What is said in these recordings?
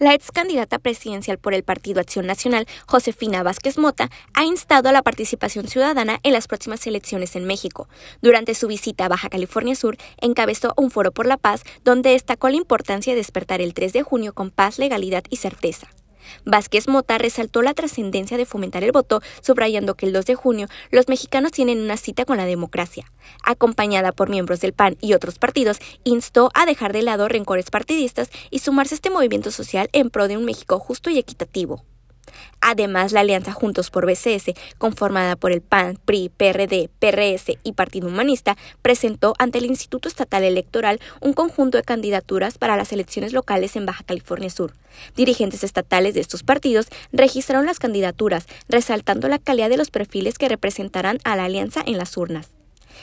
La ex candidata presidencial por el Partido Acción Nacional, Josefina Vázquez Mota, ha instado a la participación ciudadana en las próximas elecciones en México. Durante su visita a Baja California Sur, encabezó un foro por la paz donde destacó la importancia de despertar el 3 de junio con paz, legalidad y certeza. Vázquez Mota resaltó la trascendencia de fomentar el voto, subrayando que el 2 de junio los mexicanos tienen una cita con la democracia. Acompañada por miembros del PAN y otros partidos, instó a dejar de lado rencores partidistas y sumarse a este movimiento social en pro de un México justo y equitativo. Además, la alianza Juntos por BCS, conformada por el PAN, PRI, PRD, PRS y Partido Humanista, presentó ante el Instituto Estatal Electoral un conjunto de candidaturas para las elecciones locales en Baja California Sur. Dirigentes estatales de estos partidos registraron las candidaturas, resaltando la calidad de los perfiles que representarán a la alianza en las urnas.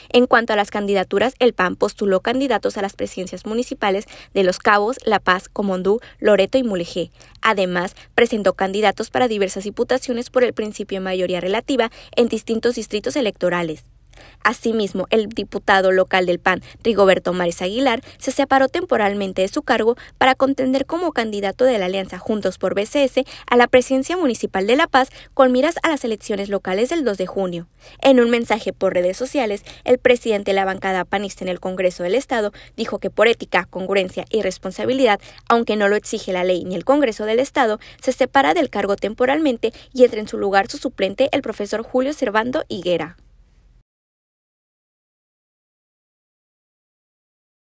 En cuanto a las candidaturas, el PAN postuló candidatos a las presidencias municipales de Los Cabos, La Paz, Comondú, Loreto y Mulegé. Además, presentó candidatos para diversas diputaciones por el principio de mayoría relativa en distintos distritos electorales. Asimismo, el diputado local del PAN, Rigoberto Mares Aguilar, se separó temporalmente de su cargo para contender como candidato de la Alianza Juntos por BCS a la presidencia municipal de La Paz con miras a las elecciones locales del 2 de junio. En un mensaje por redes sociales, el presidente de la bancada panista en el Congreso del Estado dijo que por ética, congruencia y responsabilidad, aunque no lo exige la ley ni el Congreso del Estado, se separa del cargo temporalmente y entra en su lugar su suplente, el profesor Julio Servando Higuera.